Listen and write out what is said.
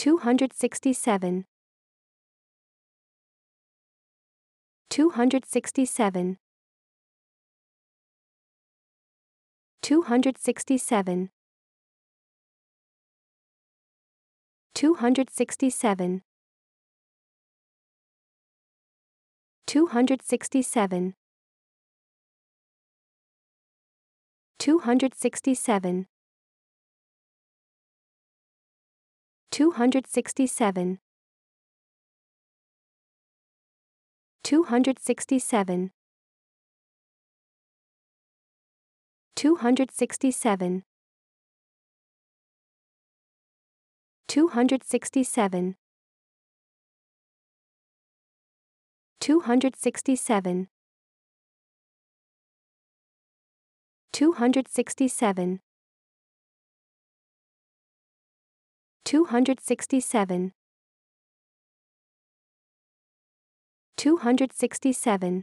267 267 267 267 267 267 267 267 267 267 267 267 267 267